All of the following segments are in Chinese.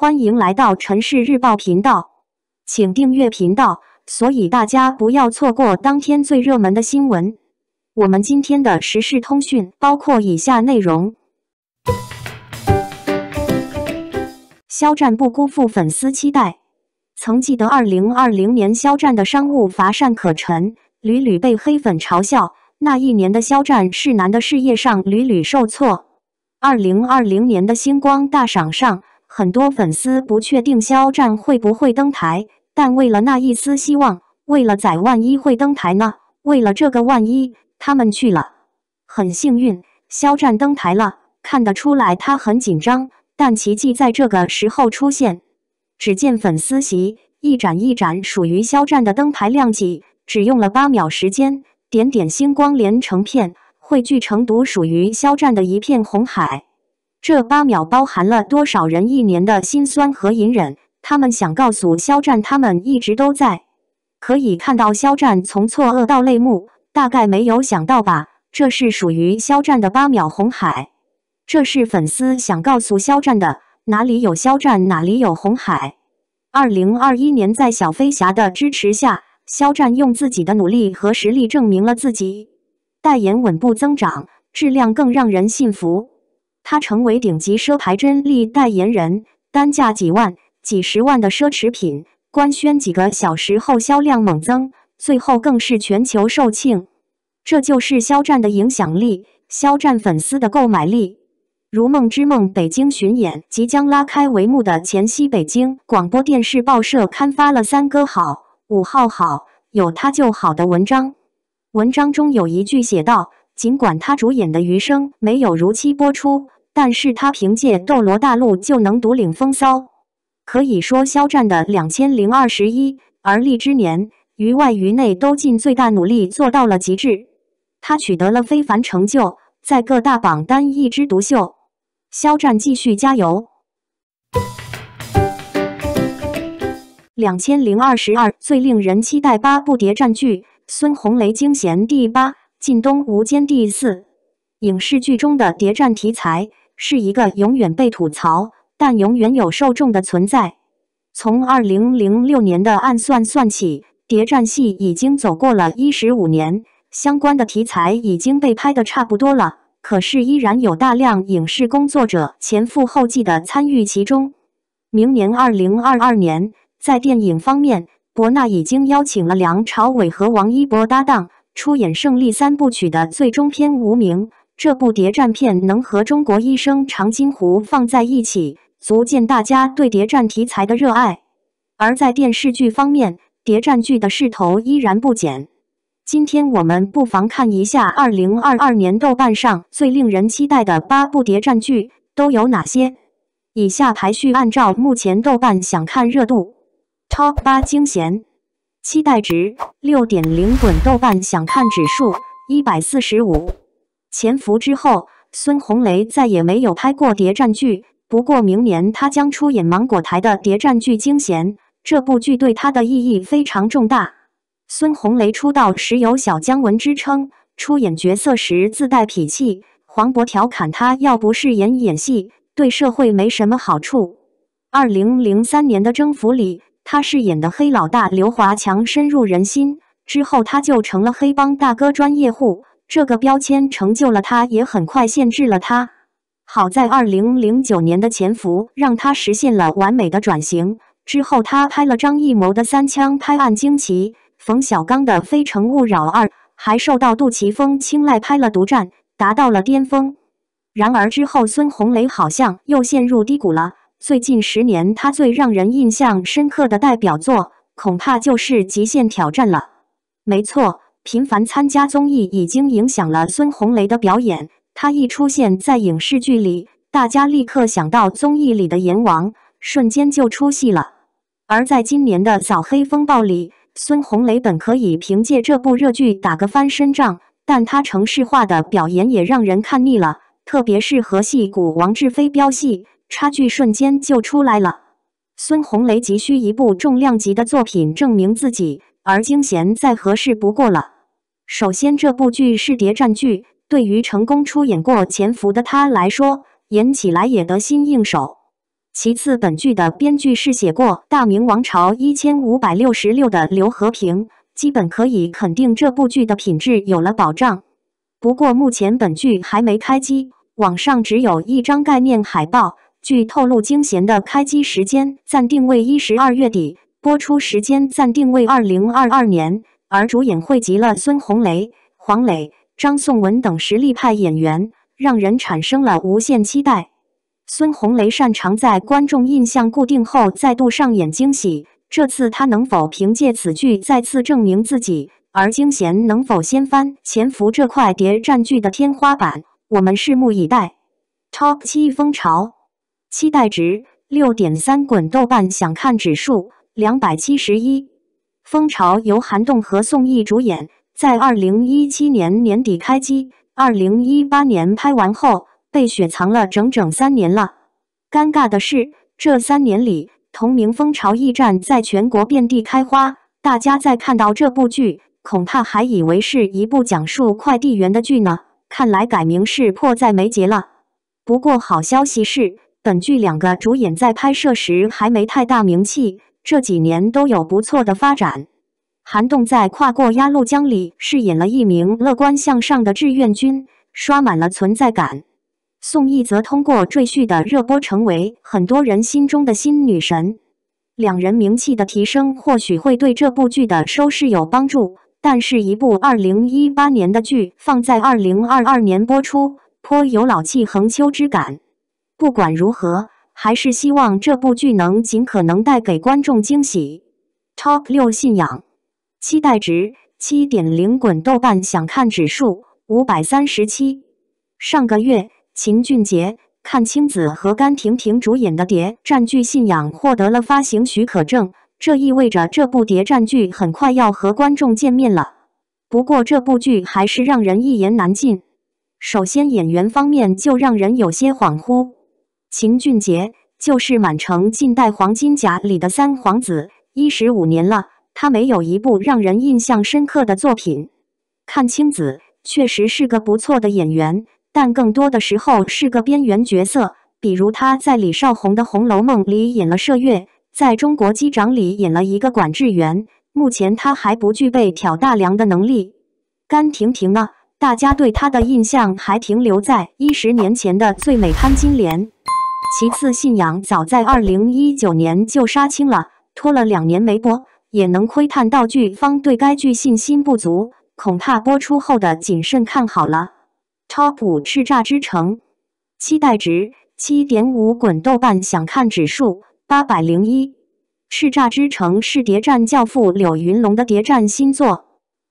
欢迎来到《城市日报》频道，请订阅频道，所以大家不要错过当天最热门的新闻。我们今天的时事通讯包括以下内容：肖战不辜负粉丝期待。曾记得，二零二零年肖战的商务乏善可陈，屡屡被黑粉嘲笑。那一年的肖战是男的事业上屡屡受挫。二零二零年的星光大赏上。很多粉丝不确定肖战会不会登台，但为了那一丝希望，为了在万一会登台呢，为了这个万一，他们去了。很幸运，肖战登台了。看得出来他很紧张，但奇迹在这个时候出现。只见粉丝席一盏一盏属于肖战的灯牌亮起，只用了八秒时间，点点星光连成片，汇聚成独属于肖战的一片红海。这八秒包含了多少人一年的辛酸和隐忍？他们想告诉肖战，他们一直都在。可以看到肖战从错愕到泪目，大概没有想到吧？这是属于肖战的八秒红海，这是粉丝想告诉肖战的：哪里有肖战，哪里有红海。二零二一年，在小飞侠的支持下，肖战用自己的努力和实力证明了自己，代言稳步增长，质量更让人信服。他成为顶级奢牌真力代言人，单价几万、几十万的奢侈品官宣几个小时后销量猛增，最后更是全球售罄。这就是肖战的影响力，肖战粉丝的购买力。《如梦之梦》北京巡演即将拉开帷幕的前夕，北京广播电视报社刊发了“三哥好，五号好，有他就好”的文章。文章中有一句写道。尽管他主演的《余生》没有如期播出，但是他凭借《斗罗大陆》就能独领风骚。可以说，肖战的两千零二十一而立之年，于外于内都尽最大努力做到了极致，他取得了非凡成就，在各大榜单一枝独秀。肖战继续加油！两千零二十二最令人期待八部谍战剧，孙红雷惊险第八。晋东无间第四，影视剧中的谍战题材是一个永远被吐槽，但永远有受众的存在。从二零零六年的《暗算》算起，谍战戏已经走过了一十五年，相关的题材已经被拍的差不多了，可是依然有大量影视工作者前赴后继的参与其中。明年二零二二年，在电影方面，伯纳已经邀请了梁朝伟和王一博搭档。出演《胜利三部曲》的最终篇《无名》，这部谍战片能和中国医生、长津湖放在一起，足见大家对谍战题材的热爱。而在电视剧方面，谍战剧的势头依然不减。今天我们不妨看一下二零二二年豆瓣上最令人期待的八部谍战剧都有哪些。以下排序按照目前豆瓣想看热度，Top 八惊险。期待值六点零，滚豆瓣。想看指数一百四十五。潜伏之后，孙红雷再也没有拍过谍战剧。不过，明年他将出演芒果台的谍战剧《惊险。这部剧对他的意义非常重大。孙红雷出道时有小姜文之称，出演角色时自带痞气。黄渤调侃他：“要不是演演戏，对社会没什么好处。”二零零三年的《征服》里。他饰演的黑老大刘华强深入人心，之后他就成了黑帮大哥专业户，这个标签成就了他，也很快限制了他。好在二零零九年的《潜伏》让他实现了完美的转型，之后他拍了张艺谋的《三枪拍案惊奇》，冯小刚的《非诚勿扰二》，还受到杜琪峰青睐拍了《独占》，达到了巅峰。然而之后，孙红雷好像又陷入低谷了。最近十年，他最让人印象深刻的代表作恐怕就是《极限挑战》了。没错，频繁参加综艺已经影响了孙红雷的表演。他一出现在影视剧里，大家立刻想到综艺里的阎王，瞬间就出戏了。而在今年的《扫黑风暴》里，孙红雷本可以凭借这部热剧打个翻身仗，但他城市化的表演也让人看腻了，特别是和戏骨王志飞飙戏。差距瞬间就出来了。孙红雷急需一部重量级的作品证明自己，而惊贤再合适不过了。首先，这部剧是谍战剧，对于成功出演过《潜伏》的他来说，演起来也得心应手。其次，本剧的编剧是写过《大明王朝一千五百六十六》的刘和平，基本可以肯定这部剧的品质有了保障。不过，目前本剧还没开机，网上只有一张概念海报。据透露，《惊贤》的开机时间暂定为一十二月底，播出时间暂定为二零二二年。而主演汇集了孙红雷、黄磊、张颂文等实力派演员，让人产生了无限期待。孙红雷擅长在观众印象固定后再度上演惊喜，这次他能否凭借此剧再次证明自己？而《惊贤》能否掀翻《潜伏》这块谍战剧的天花板？我们拭目以待。Top 七风潮。期待值六点三，滚豆瓣想看指数两百七十一。《由韩栋和宋轶主演，在二零一七年年底开机，二零一八年拍完后被雪藏了整整三年了。尴尬的是，这三年里同名《风潮驿站》在全国遍地开花，大家在看到这部剧，恐怕还以为是一部讲述快递员的剧呢。看来改名是迫在眉睫了。不过好消息是。本剧两个主演在拍摄时还没太大名气，这几年都有不错的发展。韩栋在《跨过鸭绿江》里饰演了一名乐观向上的志愿军，刷满了存在感。宋轶则通过《赘婿》的热播成为很多人心中的新女神。两人名气的提升或许会对这部剧的收视有帮助，但是一部二零一八年的剧放在二零二二年播出，颇有老气横秋之感。不管如何，还是希望这部剧能尽可能带给观众惊喜。Top 六信仰期待值七点零，滚豆瓣想看指数五百三十七。上个月，秦俊杰、阚清子和甘婷婷主演的《谍战》剧《信仰》获得了发行许可证，这意味着这部谍战剧很快要和观众见面了。不过，这部剧还是让人一言难尽。首先，演员方面就让人有些恍惚。秦俊杰就是《满城尽带黄金甲》里的三皇子，一十五年了，他没有一部让人印象深刻的作品。阚清子确实是个不错的演员，但更多的时候是个边缘角色，比如他在李少红的《红楼梦》里演了麝月，在《中国机长》里演了一个管制员。目前他还不具备挑大梁的能力。甘婷婷呢？大家对她的印象还停留在一十年前的最美潘金莲。其次，信仰早在二零一九年就杀青了，拖了两年没播，也能窥探到剧方对该剧信心不足，恐怕播出后的谨慎看好了。TOP 五《叱咤之城》，期待值七点五，滚豆瓣想看指数八百零一。《咤之城》是谍战教父柳云龙的谍战新作。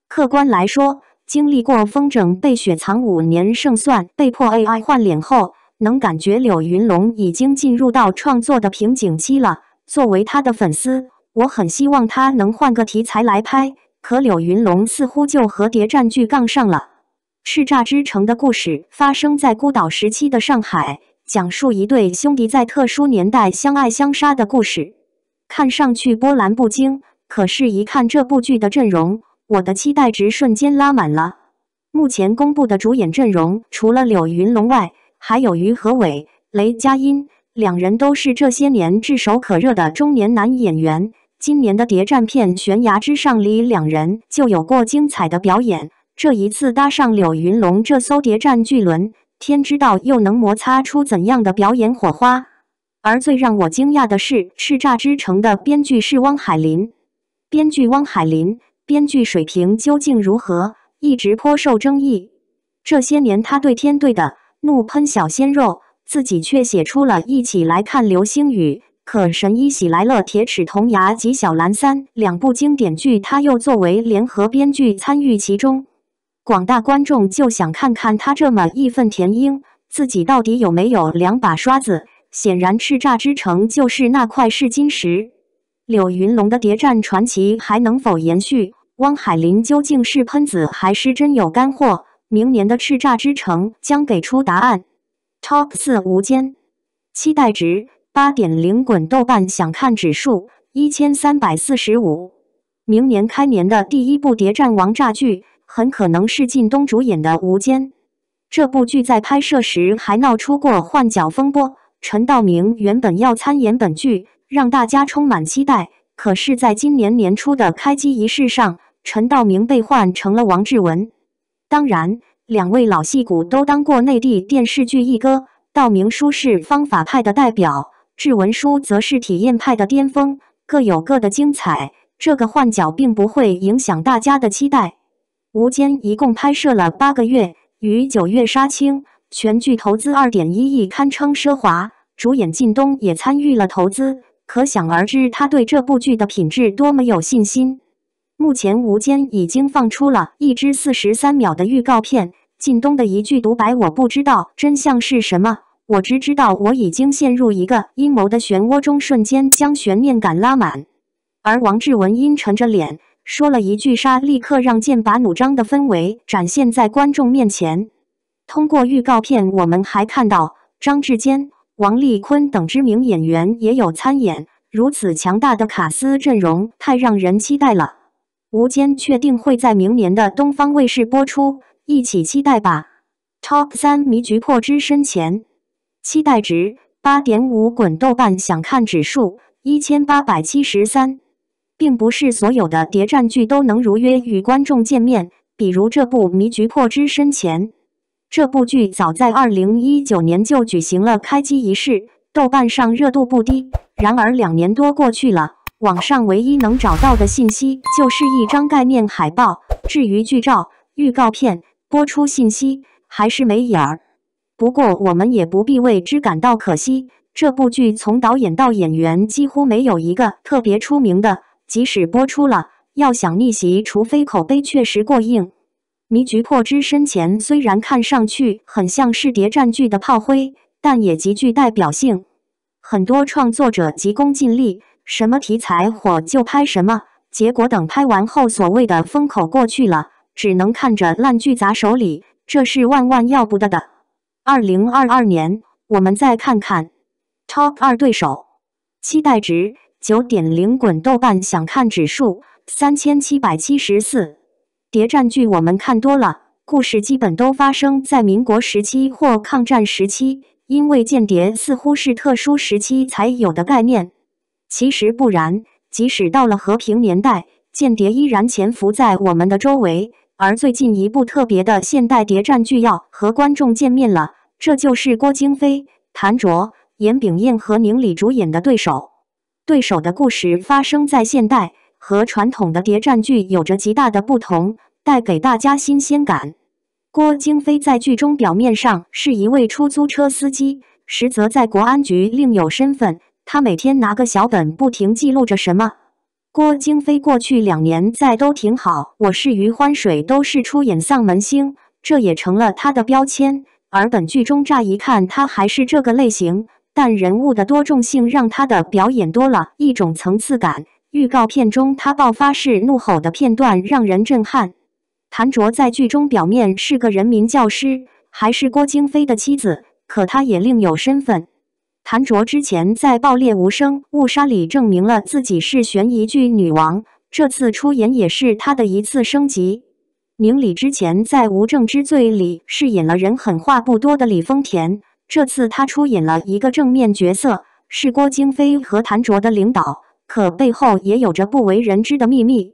客观来说，经历过《风筝》被雪藏五年，胜算被迫 AI 换脸后。能感觉柳云龙已经进入到创作的瓶颈期了。作为他的粉丝，我很希望他能换个题材来拍。可柳云龙似乎就和谍战剧杠上了。《叱咤之城》的故事发生在孤岛时期的上海，讲述一对兄弟在特殊年代相爱相杀的故事。看上去波澜不惊，可是，一看这部剧的阵容，我的期待值瞬间拉满了。目前公布的主演阵容，除了柳云龙外，还有于和伟、雷佳音，两人都是这些年炙手可热的中年男演员。今年的谍战片《悬崖之上》里，两人就有过精彩的表演。这一次搭上柳云龙这艘谍战巨轮，天知道又能摩擦出怎样的表演火花？而最让我惊讶的是，《叱咤之城》的编剧是汪海林。编剧汪海林，编剧水平究竟如何，一直颇受争议。这些年，他对天对的。怒喷小鲜肉，自己却写出了《一起来看流星雨》。可神医喜来乐、铁齿铜牙及《小兰三》两部经典剧，他又作为联合编剧参与其中。广大观众就想看看他这么义愤填膺，自己到底有没有两把刷子？显然，《叱咤之城》就是那块试金石。柳云龙的谍战传奇还能否延续？汪海林究竟是喷子还是真有干货？明年的《叱咤之城》将给出答案。Top 四《无间》，期待值八点零，滚豆瓣想看指数一千三百四十五。明年开年的第一部谍战王炸剧，很可能是靳东主演的《无间》。这部剧在拍摄时还闹出过换角风波，陈道明原本要参演本剧，让大家充满期待，可是在今年年初的开机仪式上，陈道明被换成了王志文。当然，两位老戏骨都当过内地电视剧一哥。道明书是方法派的代表，志文叔则是体验派的巅峰，各有各的精彩。这个换角并不会影响大家的期待。《无间》一共拍摄了八个月，于九月杀青。全剧投资二点一亿，堪称奢华。主演靳东也参与了投资，可想而知他对这部剧的品质多么有信心。目前，吴间已经放出了一支四十三秒的预告片。靳东的一句独白：“我不知道真相是什么，我只知道我已经陷入一个阴谋的漩涡中。”瞬间将悬念感拉满。而王志文阴沉着脸说了一句“杀”，立刻让剑拔弩张的氛围展现在观众面前。通过预告片，我们还看到张志坚、王丽坤等知名演员也有参演。如此强大的卡司阵容，太让人期待了。《无间》确定会在明年的东方卫视播出，一起期待吧。Top 三《迷局破之深潜》，期待值八点五，滚豆瓣想看指数一千八百七十三，并不是所有的谍战剧都能如约与观众见面，比如这部《迷局破之深潜》。这部剧早在二零一九年就举行了开机仪式，豆瓣上热度不低，然而两年多过去了。网上唯一能找到的信息就是一张概念海报，至于剧照、预告片、播出信息，还是没影儿。不过我们也不必为之感到可惜。这部剧从导演到演员几乎没有一个特别出名的，即使播出了，要想逆袭，除非口碑确实过硬。迷局破之深前》虽然看上去很像是谍战剧的炮灰，但也极具代表性。很多创作者急功近利。什么题材火就拍什么，结果等拍完后，所谓的风口过去了，只能看着烂剧砸手里，这是万万要不得的。二零二二年，我们再看看，Top 二对手，期待值九点零，滚豆瓣想看指数三千七百七十四。谍战剧我们看多了，故事基本都发生在民国时期或抗战时期，因为间谍似乎是特殊时期才有的概念。其实不然，即使到了和平年代，间谍依然潜伏在我们的周围。而最近一部特别的现代谍战剧要和观众见面了，这就是郭京飞、谭卓、严炳彦和宁理主演的《对手》。《对手》的故事发生在现代，和传统的谍战剧有着极大的不同，带给大家新鲜感。郭京飞在剧中表面上是一位出租车司机，实则在国安局另有身份。他每天拿个小本，不停记录着什么。郭京飞过去两年在都挺好，我是余欢水，都是出演丧门星，这也成了他的标签。而本剧中，乍一看他还是这个类型，但人物的多重性让他的表演多了一种层次感。预告片中，他爆发式怒吼的片段让人震撼。谭卓在剧中表面是个人民教师，还是郭京飞的妻子，可他也另有身份。谭卓之前在《爆裂无声》《误杀》里证明了自己是悬疑剧女王，这次出演也是她的一次升级。明理之前在《无证之罪》里饰演了人狠话不多的李丰田，这次他出演了一个正面角色，是郭京飞和谭卓的领导，可背后也有着不为人知的秘密。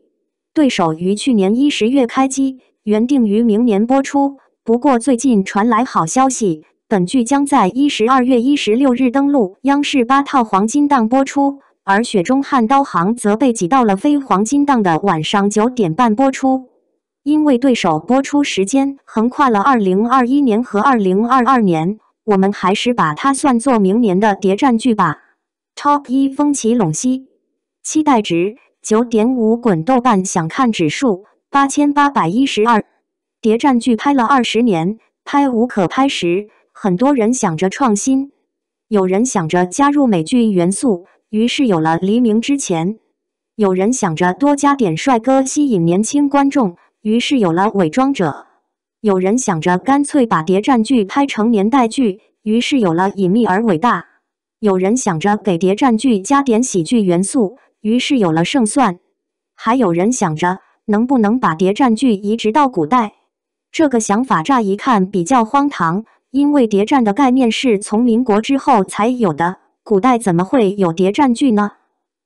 对手于去年一十月开机，原定于明年播出，不过最近传来好消息。本剧将在一十二月一十六日登陆央视八套黄金档播出，而《雪中悍刀行》则被挤到了非黄金档的晚上九点半播出。因为对手播出时间横跨了二零二一年和二零二二年，我们还是把它算作明年的谍战剧吧。Top 一《风起陇西》，期待值九点五，滚豆瓣想看指数八千八百一十二。谍战剧拍了二十年，拍无可拍时。很多人想着创新，有人想着加入美剧元素，于是有了《黎明之前》；有人想着多加点帅哥吸引年轻观众，于是有了《伪装者》；有人想着干脆把谍战剧拍成年代剧，于是有了《隐秘而伟大》；有人想着给谍战剧加点喜剧元素，于是有了《胜算》；还有人想着能不能把谍战剧移植到古代，这个想法乍一看比较荒唐。因为谍战的概念是从民国之后才有的，古代怎么会有谍战剧呢？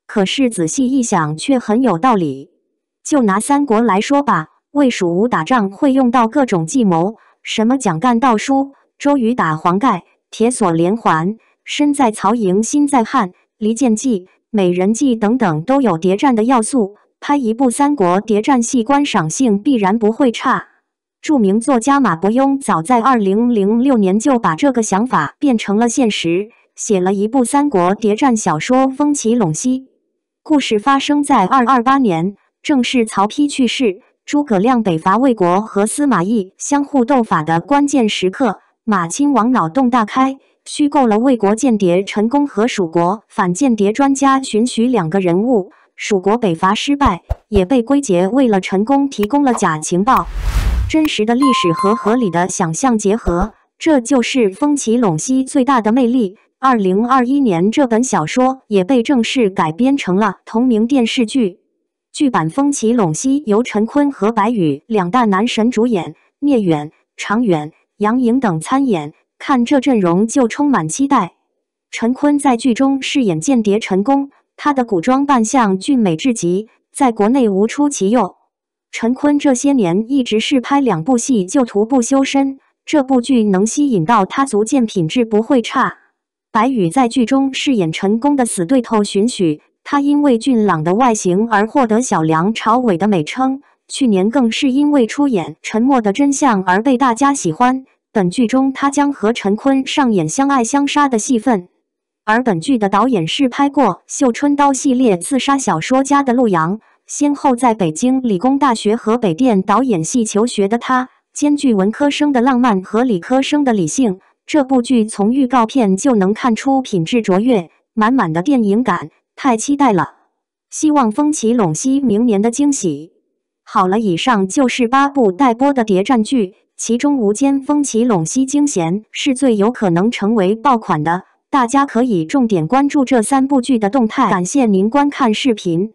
可是仔细一想，却很有道理。就拿三国来说吧，魏蜀吴打仗会用到各种计谋，什么蒋干盗书、周瑜打黄盖、铁索连环、身在曹营心在汉、离间计、美人计等等，都有谍战的要素。拍一部三国谍战戏，观赏性必然不会差。著名作家马伯庸早在二零零六年就把这个想法变成了现实，写了一部三国谍战小说《风起陇西》。故事发生在二二八年，正是曹丕去世、诸葛亮北伐魏国和司马懿相互斗法的关键时刻。马亲王脑洞大开，虚构了魏国间谍陈宫和蜀国反间谍专家荀彧两个人物。蜀国北伐失败，也被归结为了陈宫提供了假情报。真实的历史和合理的想象结合，这就是《风起陇西》最大的魅力。二零二一年，这本小说也被正式改编成了同名电视剧。剧版《风起陇西》由陈坤和白宇两大男神主演，聂远、常远、杨颖等参演。看这阵容，就充满期待。陈坤在剧中饰演间谍陈功，他的古装扮相俊美至极，在国内无出其右。陈坤这些年一直是拍两部戏就徒步修身，这部剧能吸引到他，足见品质不会差。白宇在剧中饰演陈宫的死对头荀许，他因为俊朗的外形而获得“小梁朝伟”的美称。去年更是因为出演《沉默的真相》而被大家喜欢。本剧中他将和陈坤上演相爱相杀的戏份，而本剧的导演是拍过《绣春刀》系列、《刺杀小说家》的陆阳。先后在北京理工大学和北电导演系求学的他，兼具文科生的浪漫和理科生的理性。这部剧从预告片就能看出品质卓越，满满的电影感，太期待了！希望《风起陇西》明年的惊喜。好了，以上就是八部待播的谍战剧，其中《无间》《风起陇西》《惊弦》是最有可能成为爆款的，大家可以重点关注这三部剧的动态。感谢您观看视频。